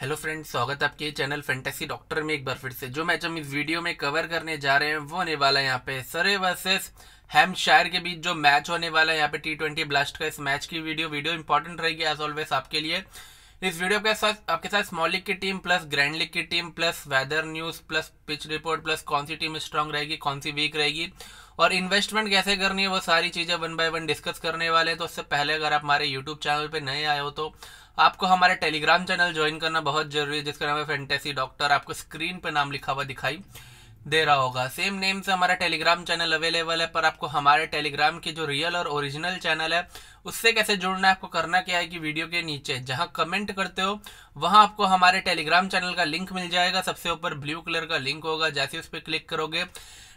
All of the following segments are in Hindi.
हेलो फ्रेंड्स स्वागत है आपके चैनल फैंटेसी डॉक्टर में एक बार फिर से जो मैच हम इस वीडियो में कवर करने जा रहे हैं वो होने वाला है यहाँ पे सरे वर्सेस हेमशायर के बीच जो मैच होने वाला है यहाँ पे टी ट्वेंटी ब्लास्ट का इस मैच की वीडियो वीडियो इंपॉर्टेंट रहेगी एज ऑलवेज आपके लिए इस वीडियो के साथ आपके साथ स्मॉल लीग की टीम प्लस ग्रैंड लीग की team plus weather news plus pitch report plus कौन सी टीम स्ट्रांग रहेगी कौन सी वीक रहेगी और इन्वेस्टमेंट कैसे करनी है वो सारी चीज़ें वन बाय वन डिस्कस करने वाले हैं तो उससे पहले अगर आप हमारे यूट्यूब चैनल पर नए आए हो तो आपको हमारे टेलीग्राम चैनल ज्वाइन करना बहुत जरूरी है जिसका नाम है फेंटेसी डॉक्टर आपको स्क्रीन पर नाम लिखा हुआ दिखाई दे रहा होगा सेम नेम से हमारा टेलीग्राम चैनल अवेलेबल है पर आपको हमारे टेलीग्राम की जो रियल और ओरिजिनल चैनल है उससे कैसे जुड़ना है आपको करना क्या है कि वीडियो के नीचे जहां कमेंट करते हो वहां आपको हमारे टेलीग्राम चैनल का लिंक मिल जाएगा सबसे ऊपर ब्लू कलर का लिंक होगा जैसे उस पर क्लिक करोगे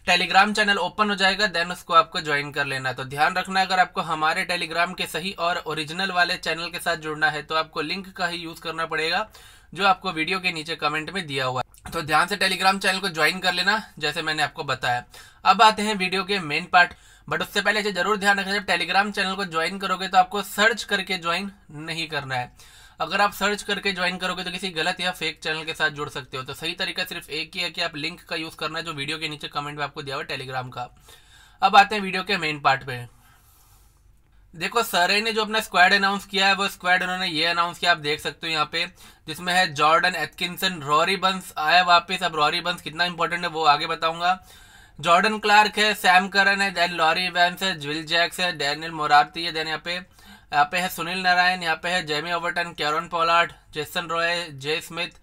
टेलीग्राम चैनल ओपन हो जाएगा देन उसको आपको ज्वाइन कर लेना तो ध्यान रखना अगर आपको हमारे टेलीग्राम के सही और ओरिजिनल वाले चैनल के साथ जुड़ना है तो आपको लिंक का ही यूज़ करना पड़ेगा जो आपको वीडियो के नीचे कमेंट में दिया हुआ है तो ध्यान से टेलीग्राम चैनल को ज्वाइन कर लेना जैसे मैंने आपको बताया अब आते हैं वीडियो के मेन पार्ट बट उससे पहले जरूर ध्यान रखना जब टेलीग्राम चैनल को ज्वाइन करोगे तो आपको सर्च करके ज्वाइन नहीं करना है अगर आप सर्च करके ज्वाइन करोगे तो किसी गलत या फेक चैनल के साथ जुड़ सकते हो तो सही तरीका सिर्फ एक ही है कि आप लिंक का यूज़ करना है जो वीडियो के नीचे कमेंट में आपको दिया हुआ टेलीग्राम का अब आते हैं वीडियो के मेन पार्ट पे देखो सरे ने जो अपना स्क्वाड अनाउंस किया है वो स्क्वाड उन्होंने ये अनाउंस किया आप देख सकते हो यहाँ पे जिसमें है जॉर्डन एथकिंसन रॉरी बंस आया वापस अब रॉरी बंस कितना इंपॉर्टेंट है वो आगे बताऊंगा जॉर्डन क्लार्क है सैम करन है देन लॉरी वैंस है ज्विल जैक्स है डैनियल मोरारती है देन यहाँ पे यहाँ पे है सुनील नारायण यहाँ पे है Jamie Overton Kieron Pollard Jason Roy J Smith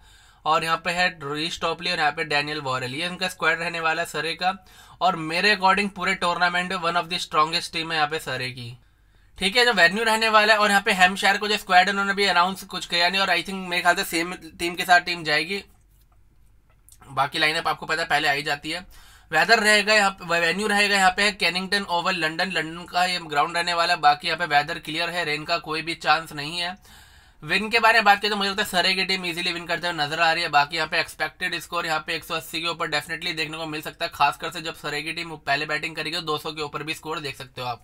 और यहाँ पे है रोहित टॉपली और यहाँ पे डैनियल वॉरल ये इनका स्क्वाड रहने वाला है सरे का और मेरे अकॉर्डिंग पूरे टूर्नामेंट में one of the strongest team है यहाँ पे सरे की ठीक है जो वेन्यू रहने वाला है और यहाँ पे हेमशायर को जो स्क्वाड है उन्होंने भी अनाउंस कुछ किया नहीं और आई थिंक मेरे ख्याल से सेम टीम के साथ टीम जाएगी बाकी लाइनअप आपको पता है पहले आई जाती है वेदर रहेगा यहाँ पे वेन्यू रहेगा यहाँ पे कैनिंगटन ओवल लंडन लंडन का ये ग्राउंड रहने वाला है बाकी यहाँ पे वेदर क्लियर है रेन का कोई भी चांस नहीं है विन के बारे में बात करें तो मुझे लगता है सरे की टीम इजीली विन करते हुए नजर आ रही है बाकी यहाँ पे एक्सपेक्टेड स्कोर यहाँ पे 180 के ऊपर डेफिनेटली देखने को मिल सकता है खासकर से जब सरे की टीम पहले बैटिंग करेगी तो 200 के ऊपर भी स्कोर देख सकते हो आप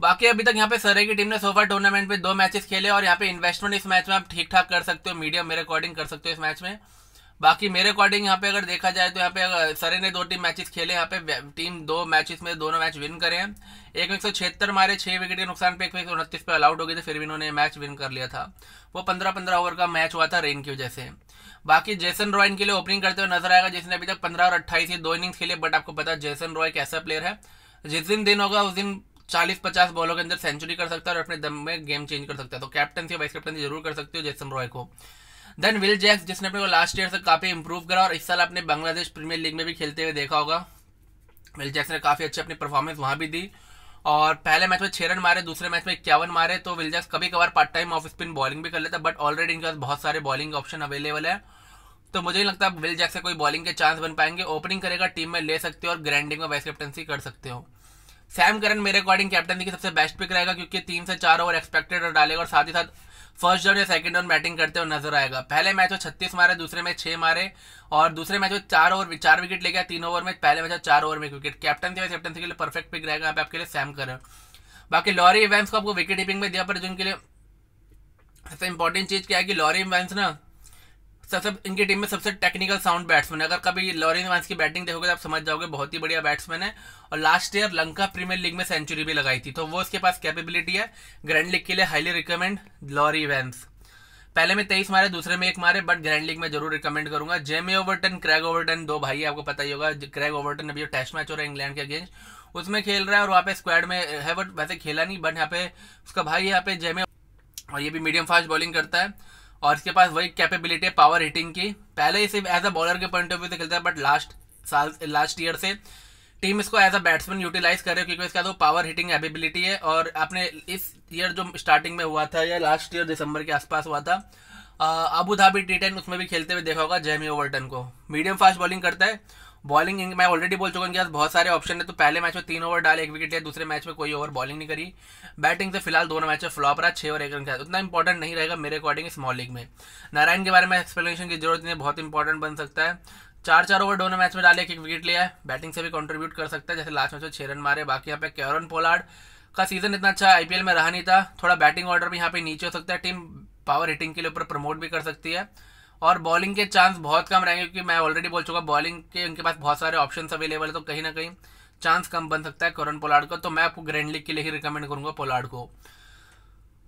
बाकी अभी तक यहाँ पे सरे की टीम ने सोफा टूर्नामेंट में दो मैचेस खेले और यहाँ पे इन्वेस्टमेंट इस मैच में आप ठीक ठाक कर सकते हो मीडियम में रिकॉर्डिंग कर सकते हो इस मैच में बाकी मेरे अकॉर्डिंग यहाँ पे अगर देखा जाए तो यहाँ पे सरे ने दो टीम मैचेस खेले यहाँ पे टीम दो मैचेस में दोनों मैच विन करे हैं एक में एक सौ छिहत्तर मारे छह विकेट के नुकसान पे एक सौ उनतीस पे अलाउट हो गए थे फिर भी इन्होंने मैच विन कर लिया था वो पंद्रह पंद्रह ओवर का मैच हुआ था रेन की वजह से बाकी जेसन रॉय इनके लिए ओपनिंग करते हुए नजर आएगा जिसने अभी तक पंद्रह और अट्ठाईस दो इनिंग्स खेले बट आपको पता है जेसन रॉय कैसा प्लेयर है जिस दिन दिन होगा उस दिन चालीस पचास बॉलों के अंदर सेंचुरी कर सकता है और अपने दम में गेम चेंज कर सकता है तो कैप्टनसी वाइस कैप्टनसी जरूर कर सकते हो जेसन रॉय को देन विल जैक्स जिसने अपने लास्ट ईयर से काफ़ी इंप्रूव करा और इस साल अपने बांग्लादेश प्रीमियर लीग में भी खेलते हुए देखा होगा विल जैक्स ने काफ़ी अच्छी अपनी परफॉर्मेंस वहां भी दी और पहले मैच में छह रन मारे दूसरे मैच में इक्यावन मारे तो विल जैक्स कभी कभार part time off spin bowling भी कर लेता बट ऑलरेडी इनके पास बहुत सारे बॉलिंग ऑप्शन अवेलेबल है तो मुझे नहीं लगता विल जैक्स से कोई बॉलिंग के चांस बन पाएंगे ओपनिंग करेगा टीम में ले सकते हो और ग्रैंडिंग में वाइस कैप्टनसी कर सकते हो सैम करन मेरे अकॉर्डिंग कैप्टनसी की सबसे बेस्ट पिक रहेगा क्योंकि तीन से चार ओवर एक्सपेक्टेड और डालेगा और साथ ही साथ फर्स्ट राउंड या सेकंड राउंड बैटिंग करते हुए नजर आएगा पहले मैच में छत्तीस मारे दूसरे में छह मारे और दूसरे मैच में चार ओवर चार विकेट ले गया तीन ओवर में पहले मैच में चार ओवर में विकेट कैप्टन थे कैप्टन के लिए परफेक्ट पिक रहेगा आपके लिए सैम कर बाकी लॉरी इवेंट्स को आपको विकेट कीपिंग में दिया पर जिनके लिए सबसे इंपॉर्टेंट चीज़ क्या है कि लॉरी इवेंट्स ना सबसे इनकी टीम में सबसे टेक्निकल साउंड बैट्समैन है अगर कभी लॉरेंस वांस की बैटिंग देखोगे तो आप समझ जाओगे बहुत ही बढ़िया बैट्समैन है और last year Lanka premier league में सेंचुरी भी लगाई थी तो वो उसके पास कैपेबिलिटी है ग्रैंड लीग के लिए हाईली रिकमेंड लॉरी वैंस पहले में तेईस मारे दूसरे में एक मारे बट ग्रैंड लीग में जरूर रिकमेंड करूंगा जेमी ओवरटन क्रैग ओवरटन दो भाई आपको पता ही होगा क्रैग ओवरटन अभी जो टेस्ट मैच हो रहा है इंग्लैंड के अगेंस्ट उसमें खेल रहा है और वहाँ पे स्क्वाड में है बट वैसे खेला नहीं बट यहाँ पे उसका भाई यहाँ पे जेमे और ये भी मीडियम फास्ट बॉलिंग करता है और इसके पास वही कैपेबिलिटी है पावर हिटिंग की पहले ही सिर्फ एज अ बॉलर के पॉइंट ऑफ व्यू से खेलता है बट लास्ट साल लास्ट ईयर से टीम इसको एज अ बैट्समैन यूटिलाइज करे क्योंकि इसका तो पावर हिटिंग एबिलिटी है और आपने इस ईयर जो स्टार्टिंग में हुआ था या लास्ट ईयर दिसंबर के आसपास हुआ था अबू धाबी टी टेन उसमें भी खेलते हुए देखा होगा जेमी ओवरटन को मीडियम फास्ट बॉलिंग करता है बॉलिंग मैं ऑलरेडी बोल चुका हूँ इनके बहुत सारे ऑप्शन है तो पहले मैच में तीन ओवर डाले एक विकेट लिया दूसरे मैच में कोई ओवर बॉलिंग नहीं करी बैटिंग से फिलहाल दोनों मैच में फ्लॉप रहा छः और एक रन के उतना इंपॉर्टेंट नहीं रहेगा मेरे अकॉर्डिंग स्मॉल लीग में नारायण के बारे में एक्सप्लेनेशन की जरूरत नहीं है बहुत इंपॉर्टेंट बन सकता है चार चार ओवर दोनों मैच में डाले एक विकेट लिया है बैटिंग से भी कॉन्ट्रीब्यूट कर सकता है जैसे लास्ट मैच में छः रन मारे बाकी यहाँ पे कैरन पोलार्ड का सीजन इतना अच्छा आईपीएल में रहा नहीं था थोड़ा बैटिंग ऑर्डर भी यहाँ पे नीचे हो सकता है टीम पावर हिटिंग के लिए ऊपर प्रमोट भी कर सकती है और बॉलिंग के चांस बहुत कम रहेंगे क्योंकि मैं ऑलरेडी बोल चुका बॉलिंग के उनके पास बहुत सारे ऑप्शन अवेलेबल है तो कहीं ना कहीं चांस कम बन सकता है करन पोलार्ड का तो मैं आपको ग्रैंड लीग के लिए ही रिकमेंड करूंगा पोलार्ड को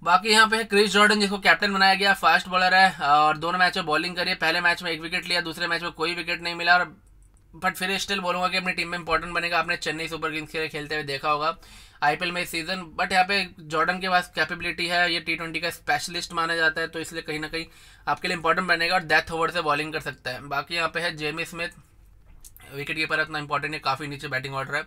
बाकी यहाँ पे है क्रिस जॉर्डन जिसको कैप्टन बनाया गया फास्ट बॉलर है और दोनों मैच में बॉलिंग करिए पहले मैच में एक विकेट लिया दूसरे मैच में कोई विकेट नहीं मिला और बट फिर स्टिल बोलूंगा कि अपनी टीम में इंपॉर्टेंट बनेगा आपने चेन्नई सुपर किंग्स के लिए खेलते हुए देखा होगा आईपीएल में सीजन बट यहाँ पे जॉर्डन के पास कैपेबिलिटी है ये टी ट्वेंटी का स्पेशलिस्ट माना जाता है तो इसलिए कहीं ना कहीं आपके लिए इंपॉर्टेंट बनेगा और डेथ ओवर से बॉलिंग कर सकता है बाकी यहाँ पे है जेमी स्मिथ विकेट कीपर इतना इंपॉर्टेंट है काफ़ी नीचे बैटिंग ऑर्डर है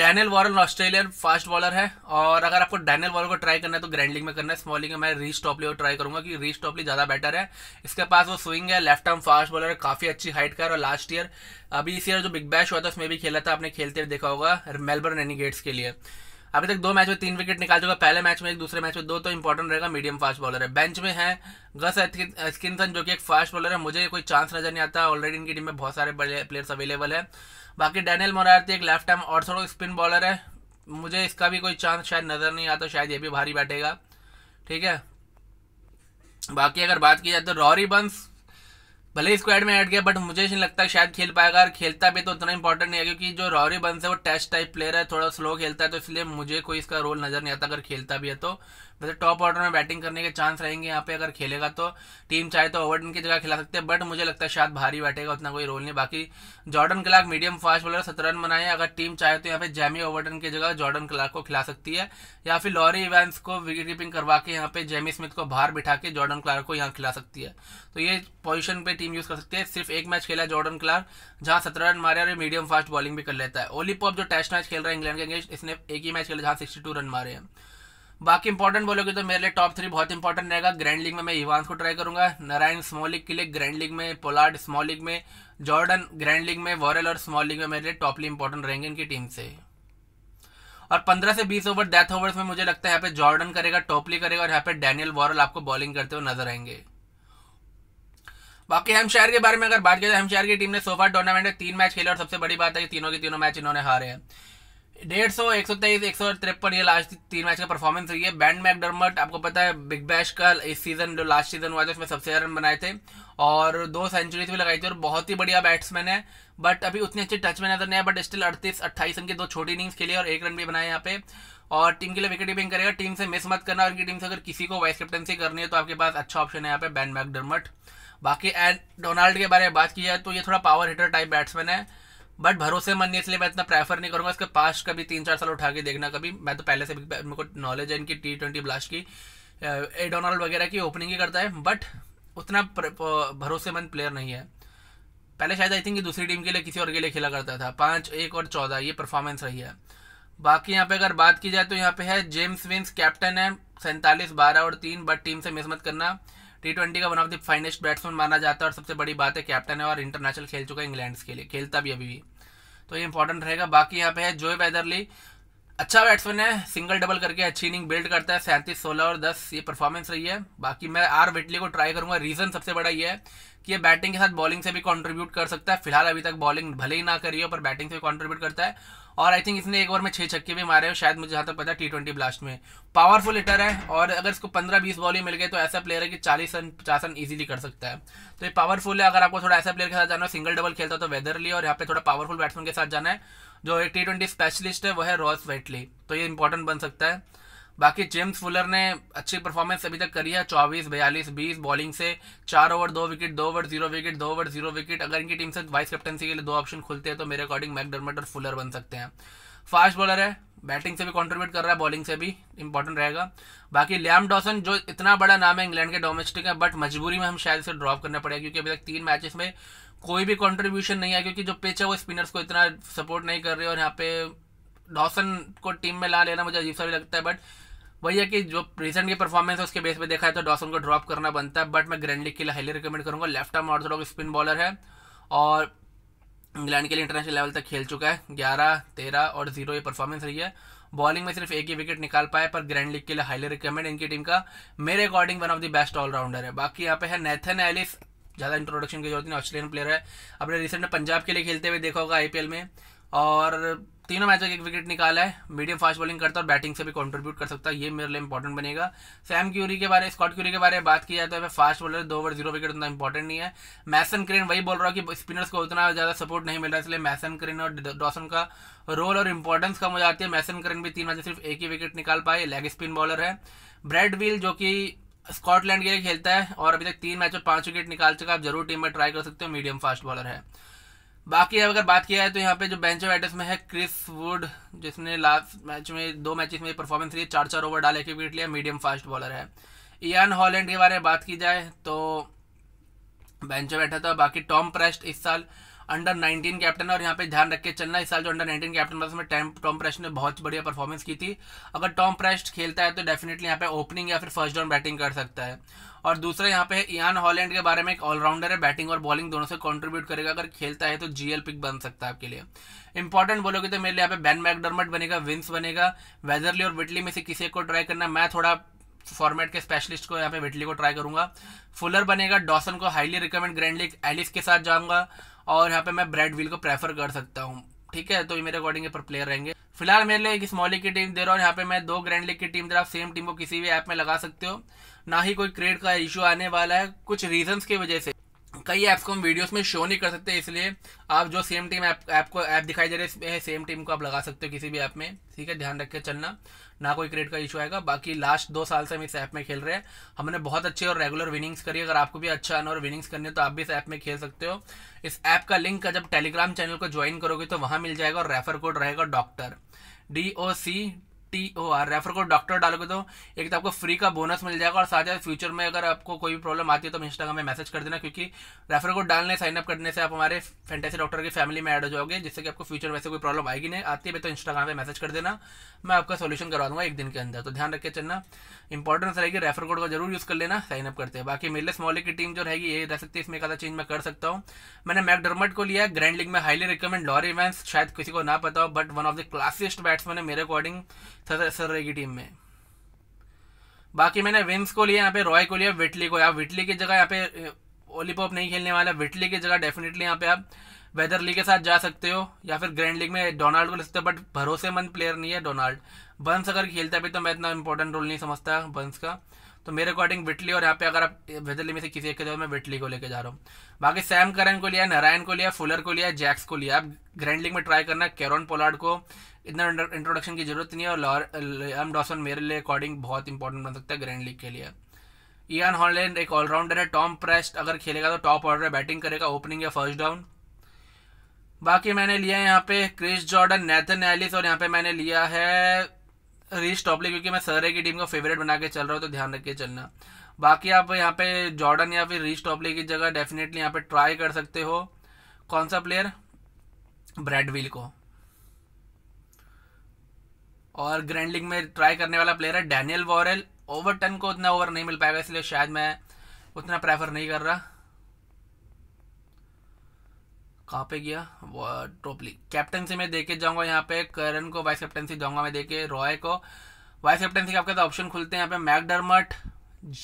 Daniel Worrall Australian fast bowler है और अगर आपको डैनियल वॉरन को ट्राई करना है तो ग्रैंड लीग में करना है स्मॉल लीग में मैं रीच टॉपली और ट्राई करूंगा कि रीच टॉपली ज़्यादा बेटर है इसके पास वो स्विंग है लेफ्ट आर्म फास्ट बॉलर है काफ़ी अच्छी हाइट का है और लास्ट ईयर अभी इस ईयर जो बिग बैश हुआ था उसमें भी खेला था आपने खेलते हुए देखा होगा मेलबर्न रेनिगेट्स के लिए अभी तक दो मैच में तीन विकेट निकाल चुका पहले मैच में एक दूसरे मैच में दो तो इंपॉर्टेंट रहेगा मीडियम फास्ट बॉलर है बेंच में है गस एथकिनसन जो कि एक फास्ट बॉलर है मुझे कोई चांस नजर नहीं आता ऑलरेडी इनकी टीम में बहुत सारे बड़े प्लेयर्स अवेलेबल है बाकी डैनियल मोरारती एक लेफ्ट आर्म और थोड़ा स्पिन बॉलर है मुझे इसका भी कोई चांस शायद नज़र नहीं आता शायद ये भी भारी बैठेगा ठीक है बाकी अगर बात की जाए तो रॉरी बंस भले स्क्वाड में ऐड किया बट मुझे नहीं लगता शायद खेल पाएगा और खेलता भी तो उतना इंपॉर्टेंट नहीं है क्योंकि जो रॉरी बंस है वो टेस्ट टाइप प्लेयर है थोड़ा स्लो खेलता है तो इसलिए मुझे कोई इसका रोल नजर नहीं आता अगर खेलता भी है तो वैसे टॉप ऑर्डर में बैटिंग करने के चांस रहेंगे यहाँ पे अगर खेलेगा तो टीम चाहे तो ओवर्टन की जगह खिला सकते हैं बट मुझे लगता है शायद भारी बैठेगा उतना कोई रोल नहीं बाकी Jordan Clarke medium fast bowler सत्रह रन बनाए अगर टीम चाहे तो यहाँ पे जैमी ओवर्टन की जगह जॉर्डन क्लार्क को खिला सकती है या फिर लॉरी इवेंट्स को विकेट कीपिंग करवा के यहाँ पे जेमी स्मिथ को बाहर बिठा के जॉर्डन क्लार्क को यहाँ खिला सकती है तो ये पोजिशन पे टीम यूज कर सकती है सिर्फ एक मैच खेला जॉर्डन क्लार्क जहाँ सत्रह रन मारे और मीडियम फास्ट बॉलिंग भी कर लेता है ओली पॉप जो टेस्ट मैच खेल रहा है इंग्लैंड के अगेंस्ट इसने एक ही मैच खेला जहाँ सिक्सटी रन मारे हैं बाकी इंपॉर्टेंट बोलोगे तो मेरे लिए टॉप थ्री बहुत इंपॉर्टेंट रहेगा ग्रैंड लीग में मैं इवान्स को ट्राई करूंगा नारायण स्मॉल लीग के लिए ग्रैंड लीग में पोलार्ड स्मॉल लीग में जॉर्डन ग्रैंड लीग में वॉरल और स्मॉल लीग में मेरे लिए टॉपली इंपॉर्टेंट रहेंगे इनकी टीम से और 15 से 20 ओवर डेथ ओवर्स में मुझे लगता है यहाँ पे जॉर्डन करेगा टॉपली करेगा और यहाँ पे डैनियल वॉरल आपको बॉलिंग करते हुए नजर आएंगे बाकी हेमशायर के बारे में अगर बात करें तो हेमशायर की टीम ने सोफा टूर्नामेंट में तीन मैच खेले और सबसे बड़ी बात है कि तीनों के तीनों मैच इन्होंने हारे हैं डेढ़ सौ एक सौ तेईस एक सौ तिरपन ये लास्ट तीन मैच का परफॉर्मेंस रही है बैंड मैकडर्मट आपको पता है बिग बैश का इस सीजन जो लास्ट सीजन हुआ था उसमें सबसे ज़्यादा रन बनाए थे और दो सेंचुरीज भी लगाई थी और बहुत ही बढ़िया बैट्समैन है बट अभी उतने अच्छे टच में नजर नहीं है बट तो स्टिल अड़तीस अट्ठाईस रन के दो छोटी इनिंग्स खेली और एक रन भी बनाए यहाँ पे और टीम के लिए विकेट कीपिंग करेगा टीम से मिस मत करना और टीम से अगर किसी को वाइस कैप्टनसी करनी है तो आपके पास अच्छा ऑप्शन है यहाँ पे बैन मैकडर्मट बाकी एंड डोनाल्ड के बारे में बात की जाए तो ये थोड़ा पावर हिटर टाइप बैट्समैन है बट भरोसेमंद इसलिए मैं इतना प्रेफर नहीं करूंगा इसके पास्ट कभी तीन चार साल उठा के देखना कभी मैं तो पहले से भी मेरे को नॉलेज है इनकी टी ट्वेंटी ब्लास्ट की एडोनाल्ड वगैरह की ओपनिंग ही करता है बट उतना भरोसेमंद प्लेयर नहीं है पहले शायद आई थिंक दूसरी टीम के लिए किसी और के लिए खेला करता था पाँच एक और चौदह ये परफॉर्मेंस रही है बाकी यहाँ पे अगर बात की जाए तो यहाँ पे है जेम्स विंस कैप्टन है सैंतालीस बारह और तीन बट टीम से मिस मत करना टी ट्वेंटी का one of the finest batsman माना जाता है और सबसे बड़ी बात है कैप्टन है और इंटरनेशनल खेल चुका है इंग्लैंड के लिए खेलता भी अभी भी तो ये इंपॉर्टेंट रहेगा बाकी यहाँ पे है जोए बैदरली अच्छा बैट्समैन है सिंगल डबल करके अच्छी इनिंग बिल्ड करता है सैंतीस सोलह और दस ये परफॉर्मेंस रही है बाकी मैं आर वेटली को ट्राई करूंगा रीज़न सबसे बड़ा ये है कि ये बैटिंग के साथ बॉलिंग से भी कंट्रीब्यूट कर सकता है फिलहाल अभी तक बॉलिंग भले ही ना करी हो पर बैटिंग से कंट्रीब्यूट करता है और आई थिंक इसने एक ओवर में छः छक्के भी मारे हो शायद मुझे जहाँ तक पता है टी ट्वेंटी ब्लास्ट में पावरफुल हिटर है और अगर इसको पंद्रह बीस बॉल ही मिल गए तो ऐसा प्लेयर है कि चालीस रन पचास रन ईजिली कर सकता है तो ये पावरफुल है अगर आपको थोड़ा ऐसा प्लेयर के साथ जाना हो सिंगल डबल खेलता तो वेदरली और यहाँ पे थोड़ा पावरफुल बैट्समैन के साथ जाना है जो एक टी ट्वेंटी स्पेशलिस्ट है वह है रॉस वेटली तो ये इंपॉर्टेंट बन सकता है बाकी जेम्स फुलर ने अच्छी परफॉर्मेंस अभी तक करी है चौबीस बयालीस बीस बॉलिंग से चार ओवर दो विकेट दो ओवर जीरो विकेट दो ओवर जीरो विकेट अगर इनकी टीम से वाइस कैप्टनसी के लिए दो ऑप्शन खुलते हैं तो मेरे अकॉर्डिंग मैकडरमेट और फुलर बन सकते हैं फास्ट बॉलर है बैटिंग से भी कंट्रीब्यूट कर रहा है बॉलिंग से भी इंपॉर्टेंट रहेगा बाकी लैम डॉसन जो इतना बड़ा नाम है इंग्लैंड के डोमेस्टिक है बट मजबूरी में हम शायद से ड्रॉप करना पड़ेगा क्योंकि अभी तक तीन मैचेस में कोई भी कंट्रीब्यूशन नहीं आया क्योंकि जो पिच है वो स्पिनर्स को इतना सपोर्ट नहीं कर रही और यहाँ पे डॉसन को टीम में ला लेना मुझे अजीब सा भी लगता है बट वही है कि जो रिसेंट की परफॉर्मेंस है उसके बेस पे देखा है तो डॉसन को ड्रॉप करना बनता है बट मैं ग्रैंड लीग के लिए हाईली रिकमेंड करूँगा left arm orthodox spin bowler है और इंग्लैंड के लिए इंटरनेशनल लेवल तक खेल चुका है ग्यारह तेरह और जीरो ये परफॉर्मेंस रही है बॉलिंग में सिर्फ एक ही विकेट निकाल पाए पर ग्रैंड लीग के लिए हाईली रिकमेंड इनकी टीम का मेरे according one of the best allrounder है बाकी यहाँ पे है नेथन एलिस ज़्यादा इंट्रोडक्शन की जरूरत नहीं ऑस्ट्रेलियन प्लेयर है अपने रिसेंट पंजाब के लिए खेलते हुए देखा होगा आईपीएल में और तीनों मैचों के एक विकेट निकाला है मीडियम फास्ट बॉलिंग करता है और बैटिंग से भी कंट्रीब्यूट कर सकता है ये मेरे लिए इंपॉर्टेंट बनेगा सैम क्यूरी के बारे स्कॉट क्यूरी के बारे में बात की जाए तो फास्ट बॉलर दो ओवर जीरो विकेट उतना इंपॉर्टेंट नहीं है मैसन क्रेन वही बोल रहा है कि स्पिनर्स को उतना ज़्यादा सपोर्ट नहीं मिल रहा इसलिए मैसन क्रेन और डॉसन का रोल और इंपॉर्टेंस कम हो जाती है मैसन क्रेन भी तीन मैच सिर्फ एक ही विकेट निकाल पाए लेग स्पिन बॉलर है ब्रेड विल जो कि स्कॉटलैंड के लिए खेलता है और अभी तक तीन मैचों पांच विकेट निकाल चुका आप जरूर टीम में ट्राई कर सकते हो मीडियम फास्ट बॉलर है बाकी अब अगर बात किया है तो यहाँ पे जो बेंच ऑफ बैटर्स में है क्रिस वुड जिसने लास्ट मैच में दो मैचेस में परफॉर्मेंस लिए चार चार ओवर डाले के विकेट लिया मीडियम फास्ट बॉलर है इयान हॉलैंड के बारे में बात की जाए तो बेंच ऑफ बैठा था बाकी टॉम प्रेस्ट इस साल अंडर 19 कैप्टन है और यहाँ पे ध्यान रख के चलना इस साल जो अंडर 19 कैप्टन था उसमें टॉम प्रेस्ट ने बहुत बढ़िया परफॉर्मेंस की थी अगर टॉम प्रेस्ट खेलता है तो डेफिनेटली यहाँ पे ओपनिंग या फिर फर्स्ट डाउन बैटिंग कर सकता है और दूसरा यहाँ पे इयान हॉलैंड के बारे में एक ऑलराउंडर है बैटिंग और बॉलिंग दोनों से कंट्रीब्यूट करेगा अगर खेलता है तो जीएल पिक बन सकता है आपके लिए इंपॉर्टेंट बोलोगे तो मेरे लिए यहाँ पे बैन मैकडर्मट बनेगा विंस बनेगा वेदरली और विटली में से किसी को ट्राई करना मैं थोड़ा फॉर्मेट के स्पेशलिस्ट को यहाँ पे विटली को ट्राई करूंगा फुलर बनेगा डॉसन को हाईली रिकमेंड ग्रैंडली एलिस के साथ जाऊंगा और यहाँ पे मैं ब्रेड को प्रेफर कर सकता हूँ ठीक है तो ये मेरे अकॉर्डिंग पर प्लेयर रहेंगे फिलहाल मेरे लिए एक की टीम दे रहा हूँ यहाँ पे मैं दो ग्रैंड लीग की टीम दे रहा हूँ सेम टीम को किसी भी ऐप में लगा सकते हो ना ही कोई क्रेड का इशू आने वाला है कुछ रीजंस की वजह से कई ऐप्स को हम वीडियोस में शो नहीं कर सकते इसलिए आप जो सेम टीम ऐप ऐप को ऐप दिखाई दे रहे हैं सेम टीम को आप लगा सकते हो किसी भी ऐप में ठीक है ध्यान रख के चलना ना कोई क्रेडिट का इशू आएगा बाकी लास्ट दो साल से हम इस ऐप में खेल रहे हैं हमने बहुत अच्छे और रेगुलर विनिंग्स करी अगर आपको भी अच्छा आना और विनिंग्स करनी है तो आप भी इस ऐप में खेल सकते हो इस ऐप का लिंक जब टेलीग्राम चैनल को ज्वाइन करोगे तो वहाँ मिल जाएगा और रेफर कोड रहेगा doctor D O C T O R refer code doctor डालोगे तो एक तो आपको फ्री का बोनस मिल जाएगा और साथ ही साथ फ्यूचर में अगर आपको कोई भी प्रॉब्लम आती है तो इंस्टाग्राम में मैसेज कर देना क्योंकि रेफर कोड डालने साइन अप करने से आप हमारे फैंटेसी डॉक्टर की फैमिली में ऐड हो जाओगे जिससे कि आपको फ्यूचर वैसे कोई प्रॉब्लम आएगी नहीं आती है तो इंस्टाग्राम पर मैसेज कर देना मैं आपका सोल्यूशन करवा दूंगा एक दिन के अंदर तो ध्यान रख चलना इंपॉर्टेंस रहेगी रेफर कोड का जरूर यूज़ कर लेना साइन अप करते हैं बाकी मिलेस मॉले की टीम जो रहेगी ये रह सकती है इसमें एक चेंज मैं कर सकता हूँ मैंने मैकडर्मट को लिया ग्रैंड लीग में हाईली रिकमेंड लॉरी इवेंट्स शायद किसी को ना पता हो but one of the classiest batsman है मेरे अकॉर्डिंग सर्रे की टीम में बाकी मैंने विंस को लिया यहाँ पे रॉय को लिया विटली को यहाँ विटली की जगह यहाँ पे ओलीपॉप नहीं खेलने वाला विटली की जगह डेफिनेटली यहाँ पे आप वेदर लीग के साथ जा सकते हो या फिर ग्रैंड लीग में डोनाल्ड को ले सकते हो बट भरोसेमंद प्लेयर नहीं है डोनाल्ड बंस अगर खेलता भी तो मैं इतना इंपॉर्टेंट रोल नहीं समझता बंस का तो मेरे अकॉर्डिंग विटली और यहाँ पे अगर आप वेदरली में से किसी एक के जाओ मैं विटली को लेकर जा रहा हूँ बाकी सैम करन को लिया नारायण को लिया फुलर को लिया जैक्स को लिया आप ग्रैंड लीग में ट्राई करना कैरन पोलार्ड को इतना इंट्रोडक्शन की जरूरत नहीं है और एम डॉसन मेरे लिए अकॉर्डिंग बहुत इंपॉर्टेंट बन सकता है ग्रैंड लीग के लिए इयान हॉलैंड एक ऑलराउंडर है टॉम प्रेस्ट अगर खेलेगा तो टॉप ऑर्डर बैटिंग करेगा ओपनिंग या फर्स्ट डाउन बाकी मैंने लिया है यहाँ पे क्रिस जॉर्डन नैथन एलिस और यहाँ पे मैंने लिया है रीस टॉपली क्योंकि मैं सरे की टीम का फेवरेट बना के चल रहा हूँ तो ध्यान रख के चलना बाकी आप यहाँ पे जॉर्डन या फिर रीस टॉपली की जगह डेफिनेटली यहाँ पे ट्राई कर सकते हो कौन सा प्लेयर ब्रैडविल को और ग्रैंड लीग में ट्राई करने वाला प्लेयर है डैनियल ओवर टन को उतना ओवर नहीं मिल पाएगा इसलिए शायद मैं उतना प्रेफर नहीं कर रहा कहाँ पे गया टॉप कैप्टनसी में देके जाऊंगा यहाँ पे करण को वाइस कैप्टनसी जाऊंगा मैं देके रॉय को वाइस कैप्टनसी के आपके तो ऑप्शन खुलते हैं यहाँ पे McDermott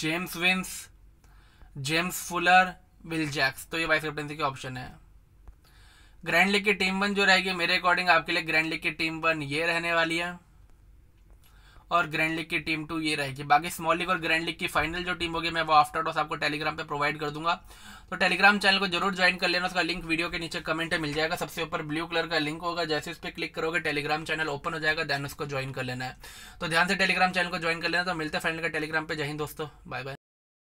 James Vince James Fuller Will Jacks तो ये वाइस कैप्टनसी के ऑप्शन है ग्रैंड लीग की टीम वन जो रहेगी मेरे अकॉर्डिंग आपके लिए ग्रैंड लीग की टीम वन ये रहने वाली है और ग्रैंड लीग की टीम टू ये रहेगी बाकी स्मॉल लीग और ग्रैंड लीग की फाइनल जो टीम होगी मैं वो आफ्टर डॉस आपको टेलीग्राम पे प्रोवाइड कर दूंगा तो टेलीग्राम चैनल को जरूर ज्वाइन कर लेना उसका लिंक वीडियो के नीचे कमेंट में मिल जाएगा सबसे ऊपर ब्लू कलर का लिंक होगा जैसे उस पर क्लिक करोगे टेलीग्राम चैनल ओपन हो जाएगा देन उसको ज्वाइन कर लेना है तो ध्यान से टेलीग्राम चैनल को ज्वाइन कर लेना तो मिलते फाइनल का टेलीग्राम पर जाए दोस्तों बाय बाय